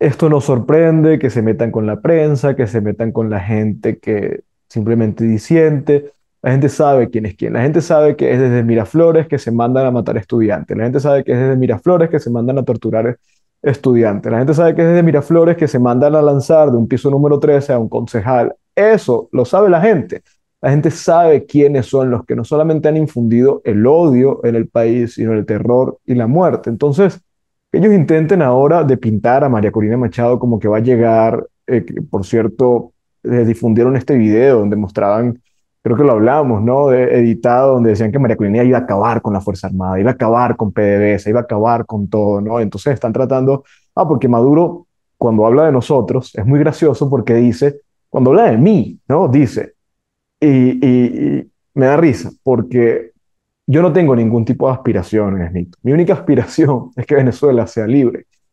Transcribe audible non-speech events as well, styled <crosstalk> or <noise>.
Esto nos sorprende, que se metan con la prensa, que se metan con la gente que simplemente disiente. La gente sabe quién es quién. La gente sabe que es desde Miraflores que se mandan a matar estudiantes. La gente sabe que es desde Miraflores que se mandan a torturar estudiantes. La gente sabe que es desde Miraflores que se mandan a lanzar de un piso número 13 a un concejal. Eso lo sabe la gente. La gente sabe quiénes son los que no solamente han infundido el odio en el país, sino el terror y la muerte. Entonces, ellos intenten ahora de pintar a María Corina Machado como que va a llegar, eh, por cierto, les eh, difundieron este video donde mostraban, creo que lo hablamos, ¿no? De, editado, donde decían que María Corina iba a acabar con la Fuerza Armada, iba a acabar con PDVSA, iba a acabar con todo, ¿no? Entonces están tratando, ah, porque Maduro, cuando habla de nosotros, es muy gracioso porque dice, cuando habla de mí, ¿no? Dice, y me da risa, porque yo no tengo ningún tipo de aspiración, Nito. Mi única <laughs> aspiración es que Venezuela sea libre.